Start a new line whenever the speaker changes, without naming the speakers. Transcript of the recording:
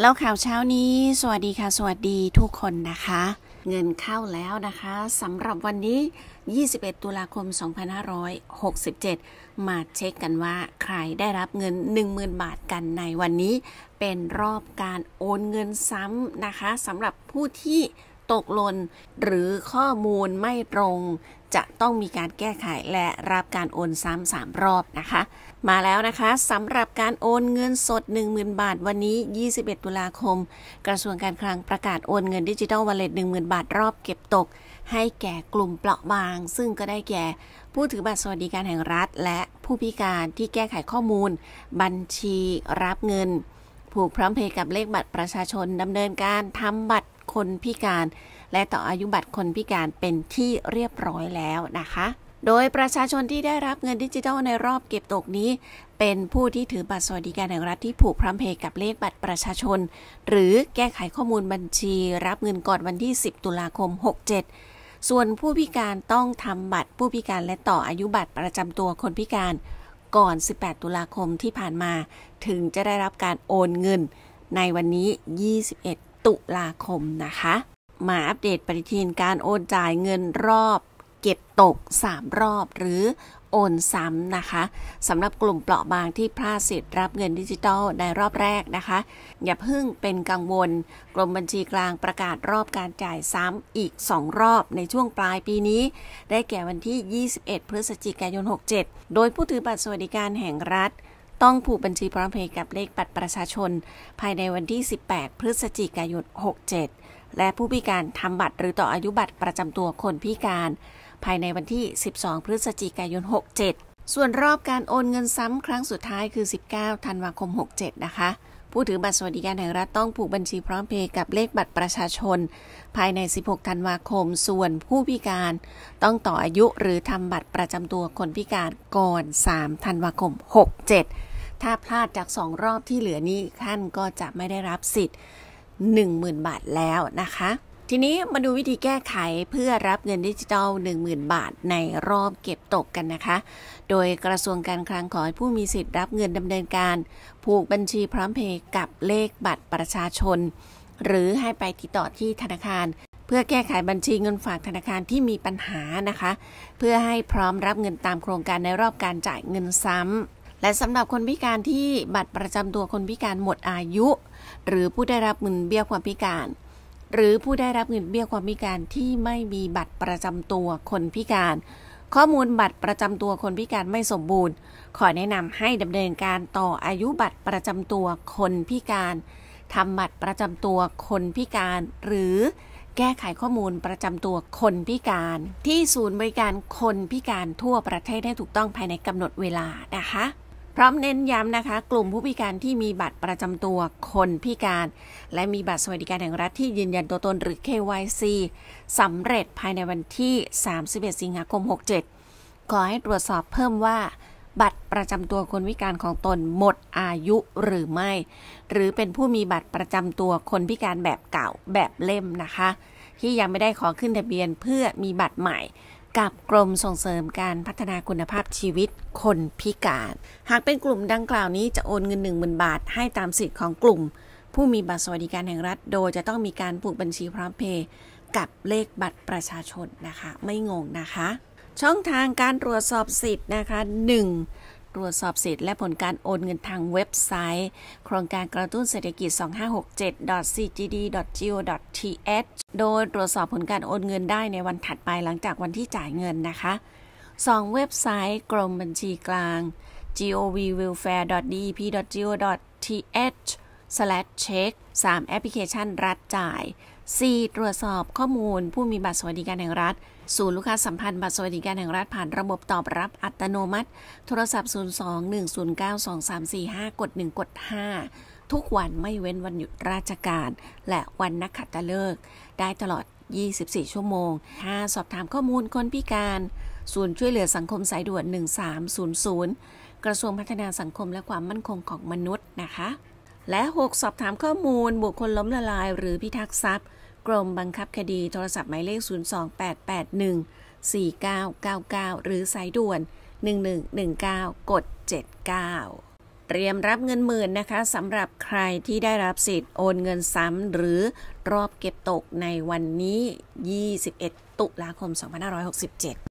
เล่าข่าวเช้านี้ สวัสดีค่ะ สวัสดีทุกคนนะคะ เงินเข้าแล้วนะคะสำหรับวันนี้ 21 ตุลาคม 2567 มาเช็คกันว่าใครได้รับเงิน 10,000 บาทกันในวันนี้ เป็นรอบการโอนเงินซ้ำนะคะสำหรับผู้ที่ตกหล่นหรือข้อมูลไม่ตรงจะต้องมีการแก้ไขและรับการโอนซ้ำสามรอบนะคะ มาแล้วนะคะสำหรับการโอนเงินสด 10,000 บาท วันนี้ 21 ตุลาคม กระทรวงการคลังประกาศโอนเงินดิจิทัลวอลเล็ต10,000 บาทรอบเก็บตกให้แก่กลุ่มเปราะบาง ซึ่งก็ได้แก่ผู้ถือบัตรสวัสดิการแห่งรัฐ และผู้พิการที่แก้ไขข้อมูล บัญชีรับเงินผูกพร้อมเพย์กับเลขบัตรประชาชนดำเนินการทำบัตรคนพิการ และต่ออายุบัตรคนพิการเป็นที่เรียบร้อยแล้วนะคะ โดยประชาชนที่ได้รับเงินดิจิทัลในรอบเก็บตกนี้เป็นผู้ที่ถือบัตรสวัสดิการแห่งรัฐที่ผูกพร้อมเพย์กับเลขบัตรประชาชน หรือแก้ไขข้อมูลบัญชีรับเงินก่อนวันที่ 10 ตุลาคม 67 ส่วนผู้พิการต้องทำบัตรผู้พิการและต่ออายุบัตรประจำตัวคนพิการ ก่อน 18 ตุลาคมที่ผ่านมาถึงจะได้รับการโอนเงิน ในวันนี้ 21ตุลาคมนะคะ มาอัปเดตปฏิทินการโอนจ่ายเงินรอบเก็บตก 3 รอบหรือโอนซ้ำนะคะสำหรับกลุ่มเปราะบางที่พลาดสิทธิ์รับเงินดิจิทัลในรอบแรกนะคะ อย่าเพิ่งเป็นกังวลกรมบัญชีกลางประกาศรอบการจ่ายซ้ำอีก 2 รอบในช่วงปลายปีนี้ได้แก่วันที่ 21 พฤศจิกายน 67 โดยผู้ถือบัตรสวัสดิการแห่งรัฐต้องผูกบัญชีพร้อมเพย์กับเลขบัตรประชาชน ภายในวันที่ 18 พฤศจิกายน 67 และผู้พิการทำบัตรหรือต่ออายุบัตรประจำตัวคนพิการ ภายในวันที่ 12 พฤศจิกายน 67 ส่วนรอบการโอนเงินซ้ำครั้งสุดท้ายคือ 19 ธันวาคม 67 นะคะผู้ถือบัตรสวัสดิการแห่งรัฐต้องผูกบัญชีพร้อมเพย์กับเลขบัตรประชาชน ภายใน 16 ธันวาคมส่วนผู้พิการต้องต่ออายุหรือทำบัตรประจำตัวคนพิการก่อน 3 ธันวาคม 67 ถ้าพลาดจาก 2 รอบที่เหลือนี้ท่านก็จะไม่ได้รับสิทธิ์ 10,000 บาทแล้วนะคะทีนี้มาดูวิธีแก้ไขเพื่อรับเงินดิจิทัล 10,000 บาท ในรอบเก็บตกกันนะคะ โดยกระทรวงการคลังขอให้ผู้มีสิทธิ์รับเงินดำเนินการ ผูกบัญชีพร้อมเพย์กับเลขบัตรประชาชน หรือให้ไปติดต่อที่ธนาคาร เพื่อแก้ไขบัญชีเงินฝากธนาคารที่มีปัญหานะคะ เพื่อให้พร้อมรับเงินตามโครงการในรอบการจ่ายเงินซ้ำและสำหรับคนพิการที่บัตรประจำตัวคนพิการหมดอายุ หรือผู้ได้รับเงินเบี้ยความพิการหรือผู้ได้รับเงินเบี้ยความพิการที่ไม่มีบัตรประจำตัวคนพิการ ข้อมูลบัตรประจำตัวคนพิการไม่สมบูรณ์ ขอแนะนำให้ดำเนินการต่ออายุบัตรประจำตัวคนพิการทำบัตรประจำตัวคนพิการ หรือ แก้ไขข้อมูลประจำตัวคนพิการ ที่ศูนย์บริการคนพิการทั่วประเทศไห้ถูกต้องภายในกำหนดเวลานะคะพร้อมเน้นย้ำนะคะ กลุ่มผู้พิการที่มีบัตรประจำตัวคนพิการ และมีบัตรสวัสดิการแห่งรัฐที่ยืนยันตัวตนหรือ KYC สำเร็จภายในวันที่ 31 สิงหาคม 67 ขอให้ตรวจสอบเพิ่มว่า บัตรประจำตัวคนพิการของตนหมดอายุหรือไม่ หรือเป็นผู้มีบัตรประจำตัวคนพิการแบบเก่าแบบเล่มนะคะที่ยังไม่ได้ขอขึ้นทะเบียนเพื่อมีบัตรใหม่กับกรมส่งเสริมการพัฒนาคุณภาพชีวิตคนพิการ หากเป็นกลุ่มดังกล่าวนี้จะโอนเงิน 1 0,000บาทให้ตามสิทธิ์ของกลุ่ม ผู้มีบัตรสวัสดิการแห่งรัฐ โดยจะต้องมีการผูกบัญชีพร้อมเพย์กับเลขบัตรประชาชนนะคะ ไม่งงนะคะ ช่องทางการตรวจสอบสิทธิ์นะคะ 1ตรวจสอบสิทธิ์และผลการโอนเงินทางเว็บไซต์ โครงการกระตุ้นเศรษฐกิจ 2567.cgd.go.th โดยตรวจสอบผลการโอนเงินได้ในวันถัดไปหลังจากวันที่จ่ายเงินนะคะ 2. เว็บไซต์กรมบัญชีกลาง govwelfare.dep.go.th s l a s check 3แอปพลิเคชันรัฐจ่าย 4. ตรวจสอบข้อมูล ผู้มีบัตรสวัสดิการแห่งรัฐ ศูนย์ลูกค้าสัมพันธ์ บัตรสวัสดิการแห่งรัฐผ่านระบบตอบรับอัตโนมัติ โทรศัพท์ 021092345 กด1กด5 ทุกวันไม่เว้นวันหยุดราชการ และวันนักขัตฤกษ์ได้ตลอด 24 ชั่วโมง 5. สอบถามข้อมูลคนพิการ ศูนย์ช่วยเหลือสังคมสายด่วน1300 กระทรวงพัฒนาสังคมและความมั่นคงของมนุษย์นะคะและ 6 สอบถามข้อมูลบุคคลล้มละลายหรือพิทักษ์ทรัพย์ กรมบังคับคดีโทรศัพท์หมายเลข 028814999 หรือสายด่วน 1119กด79เตรียมรับเงินหมื่นนะคะสำหรับใครที่ได้รับสิทธิ์โอนเงินซ้ำหรือรอบเก็บตกในวันนี้ 21 ตุลาคม 2567